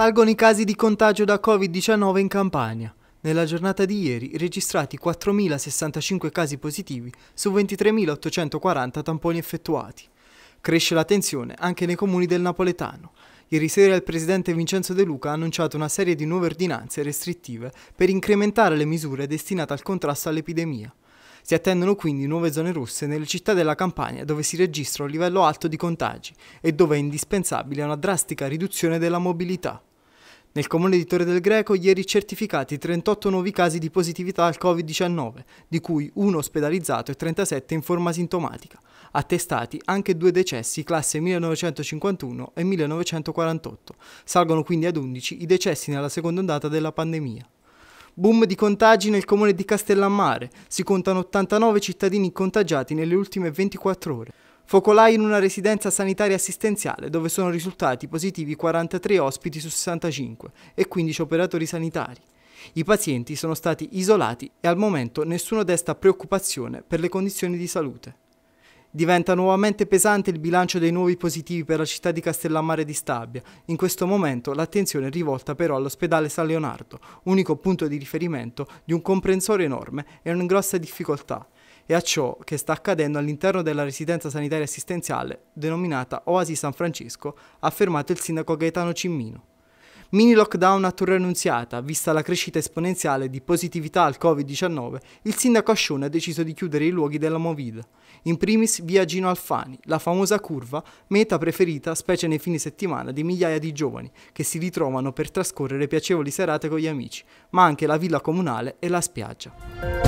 Salgono i casi di contagio da Covid-19 in Campania. Nella giornata di ieri registrati 4.065 casi positivi su 23.840 tamponi effettuati. Cresce la tensione anche nei comuni del napoletano. Ieri sera il presidente Vincenzo De Luca ha annunciato una serie di nuove ordinanze restrittive per incrementare le misure destinate al contrasto all'epidemia. Si attendono quindi nuove zone rosse nelle città della Campania dove si registra un livello alto di contagi e dove è indispensabile una drastica riduzione della mobilità. Nel comune di Torre del Greco ieri certificati 38 nuovi casi di positività al Covid-19, di cui uno ospedalizzato e 37 in forma sintomatica. Attestati anche due decessi classe 1951 e 1948. Salgono quindi ad 11 i decessi nella seconda ondata della pandemia. Boom di contagi nel comune di Castellammare. Si contano 89 cittadini contagiati nelle ultime 24 ore. Focolai in una residenza sanitaria assistenziale dove sono risultati positivi 43 ospiti su 65 e 15 operatori sanitari. I pazienti sono stati isolati e al momento nessuno desta preoccupazione per le condizioni di salute. Diventa nuovamente pesante il bilancio dei nuovi positivi per la città di Castellammare di Stabia. In questo momento l'attenzione è rivolta però all'ospedale San Leonardo, unico punto di riferimento di un comprensore enorme e in grossa difficoltà, e a ciò che sta accadendo all'interno della residenza sanitaria assistenziale denominata Oasi San Francisco, ha affermato il sindaco Gaetano Cimmino. Mini lockdown a Torre Annunziata, vista la crescita esponenziale di positività al Covid-19, il sindaco Ascione ha deciso di chiudere i luoghi della Movida. In primis via Gino Alfani, la famosa curva, meta preferita specie nei fine settimana di migliaia di giovani che si ritrovano per trascorrere piacevoli serate con gli amici, ma anche la villa comunale e la spiaggia.